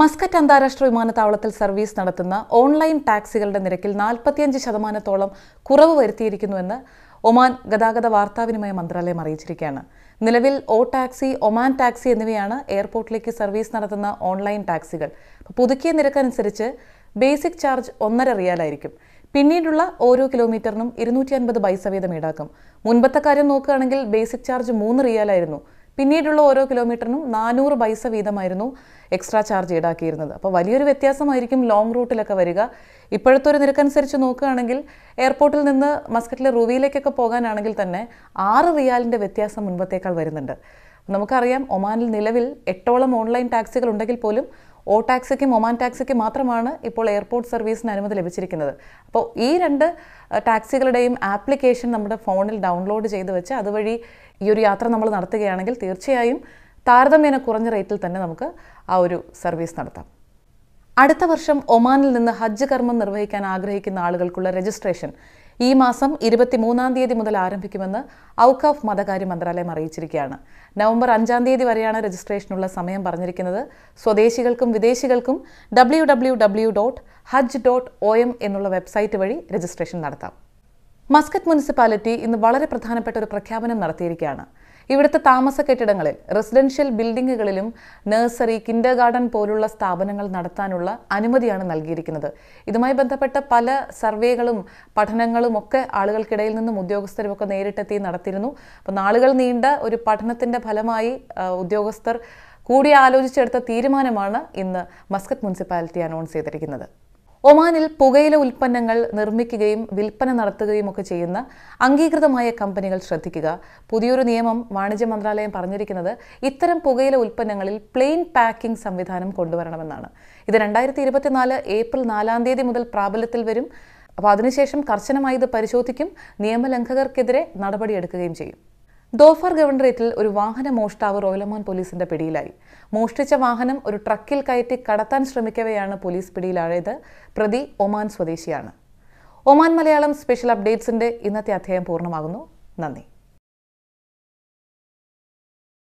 Muscat അന്താരാഷ്ട്ര വിമാനത്താവളത്തിൽ service നടത്തുന്ന ഓൺലൈൻ ടാക്സികളുടെ നിരക്കിൽ നാൽപ്പത്തിയഞ്ച് ശതമാനത്തോളം കുറവ് വരുത്തിയിരിക്കുന്നുവെന്ന് ഒമാൻ ഗതാഗത വാർത്താവിനിമയ മന്ത്രാലയം അറിയിച്ചിരിക്കുകയാണ് നിലവിൽ ഓ ടാക്സി ഒമാൻ ടാക്സി എന്നിവയാണ് എയർപോർട്ടിലേക്ക് സർവീസ് നടത്തുന്ന ഓൺലൈൻ ടാക്സികൾ പുതുക്കിയ നിരക്കനുസരിച്ച് ബേസിക് ചാർജ് ഒന്നര റിയാലായിരിക്കും പിന്നീടുള്ള ഓരോ കിലോമീറ്ററിനും ഇരുന്നൂറ്റി അൻപത് പൈസ വീതം ഈടാക്കും മുൻപത്തെ കാര്യം നോക്കുകയാണെങ്കിൽ ബേസിക് ചാർജ് മൂന്ന് റിയാലായിരുന്നു പിന്നീടുള്ള ഓരോ കിലോമീറ്ററിനും നാനൂറ് പൈസ വീതമായിരുന്നു എക്സ്ട്രാ ചാർജ് ഈടാക്കിയിരുന്നത് അപ്പോൾ വലിയൊരു വ്യത്യാസമായിരിക്കും ലോങ് റൂട്ടിലൊക്കെ വരിക ഇപ്പോഴത്തെ ഒരു നിരക്കനുസരിച്ച് നോക്കുകയാണെങ്കിൽ എയർപോർട്ടിൽ നിന്ന് മസ്കറ്റിലെ റൂവിയിലേക്കൊക്കെ പോകാനാണെങ്കിൽ തന്നെ ആറ് റിയാലിൻ്റെ വ്യത്യാസം മുൻപത്തേക്കാൾ വരുന്നുണ്ട് നമുക്കറിയാം ഒമാനിൽ നിലവിൽ എട്ടോളം ഓൺലൈൻ ടാക്സികൾ ഉണ്ടെങ്കിൽ പോലും ഓ ടാക്സിക്കും ഒമാൻ ടാക്സിക്കും മാത്രമാണ് ഇപ്പോൾ എയർപോർട്ട് സർവീസിന് അനുമതി ലഭിച്ചിരിക്കുന്നത് അപ്പോൾ ഈ രണ്ട് ടാക്സികളുടെയും ആപ്ലിക്കേഷൻ നമ്മുടെ ഫോണിൽ ഡൗൺലോഡ് ചെയ്ത് വെച്ച് അതുവഴി ഈ ഒരു യാത്ര നമ്മൾ നടത്തുകയാണെങ്കിൽ തീർച്ചയായും താരതമ്യേന കുറഞ്ഞ റേറ്റിൽ തന്നെ നമുക്ക് ആ ഒരു സർവീസ് നടത്താം അടുത്ത വർഷം ഒമാനിൽ നിന്ന് ഹജ്ജ് കർമ്മം നിർവഹിക്കാൻ ആഗ്രഹിക്കുന്ന ആളുകൾക്കുള്ള രജിസ്ട്രേഷൻ ഈ മാസം ഇരുപത്തിമൂന്നാം തീയതി മുതൽ ആരംഭിക്കുമെന്ന് ഔക്കാഫ് മതകാര്യ മന്ത്രാലയം അറിയിച്ചിരിക്കുകയാണ് നവംബർ അഞ്ചാം തീയതി വരെയാണ് രജിസ്ട്രേഷനുള്ള സമയം പറഞ്ഞിരിക്കുന്നത് സ്വദേശികൾക്കും വിദേശികൾക്കും W W W dot Hajj dot O M എന്നുള്ള വെബ്സൈറ്റ് വഴി രജിസ്ട്രേഷൻ നടത്താം മസ്കറ്റ് മുനിസിപ്പാലിറ്റി ഇന്ന് വളരെ പ്രധാനപ്പെട്ട ഒരു പ്രഖ്യാപനം നടത്തിയിരിക്കുകയാണ് ഇവിടുത്തെ താമസ കെട്ടിടങ്ങളിൽ റെസിഡൻഷ്യൽ ബിൽഡിങ്ങുകളിലും നഴ്സറി കിൻഡർ ഗാർഡൻ പോലുള്ള സ്ഥാപനങ്ങൾ നടത്താനുള്ള അനുമതിയാണ് നൽകിയിരിക്കുന്നത് ഇതുമായി ബന്ധപ്പെട്ട പല സർവേകളും പഠനങ്ങളും ഒക്കെ ആളുകൾക്കിടയിൽ നിന്നും ഉദ്യോഗസ്ഥരും ഒക്കെ നേരിട്ടെത്തി നടത്തിയിരുന്നു അപ്പോൾ നാളുകൾ നീണ്ട ഒരു പഠനത്തിൻ്റെ ഫലമായി ഉദ്യോഗസ്ഥർ കൂടി ആലോചിച്ചെടുത്ത തീരുമാനമാണ് ഇന്ന് മസ്കത്ത് മുനിസിപ്പാലിറ്റി അനൗൺസ് ചെയ്തിരിക്കുന്നത് ഒമാനിൽ പുകയില ഉൽപ്പന്നങ്ങൾ നിർമ്മിക്കുകയും വിൽപ്പന ഒക്കെ ചെയ്യുന്ന അംഗീകൃതമായ കമ്പനികൾ ശ്രദ്ധിക്കുക പുതിയൊരു നിയമം വാണിജ്യ മന്ത്രാലയം പറഞ്ഞിരിക്കുന്നത് ഇത്തരം പുകയില ഉൽപ്പന്നങ്ങളിൽ പ്ലെയിൻ പാക്കിംഗ് സംവിധാനം കൊണ്ടുവരണമെന്നാണ് ഇത് രണ്ടായിരത്തി ഇരുപത്തിനാല് ഏപ്രിൽ നാലാം തീയതി മുതൽ പ്രാബല്യത്തിൽ വരും അപ്പോൾ അതിനുശേഷം കർശനമായി ഇത് പരിശോധിക്കും നിയമലംഘകർക്കെതിരെ നടപടിയെടുക്കുകയും ചെയ്യും ദോഫർ ഗവർണറേറ്റിൽ ഒരു വാഹന മോഷ്ടാവ് റോയലമോൻ പോലീസിന്റെ പിടിയിലായി മോഷ്ടിച്ച വാഹനം ഒരു ട്രക്കിൽ കയറ്റി കടത്താൻ ശ്രമിക്കവെയാണ് പോലീസ് പിടിയിലായത് പ്രതി ഒമാൻ സ്വദേശിയാണ് ഒമാൻ മലയാളം സ്പെഷ്യൽ അപ്ഡേറ്റ്സിന്റെ ഇന്നത്തെ അധ്യായം പൂർണ്ണമാകുന്നു നന്ദി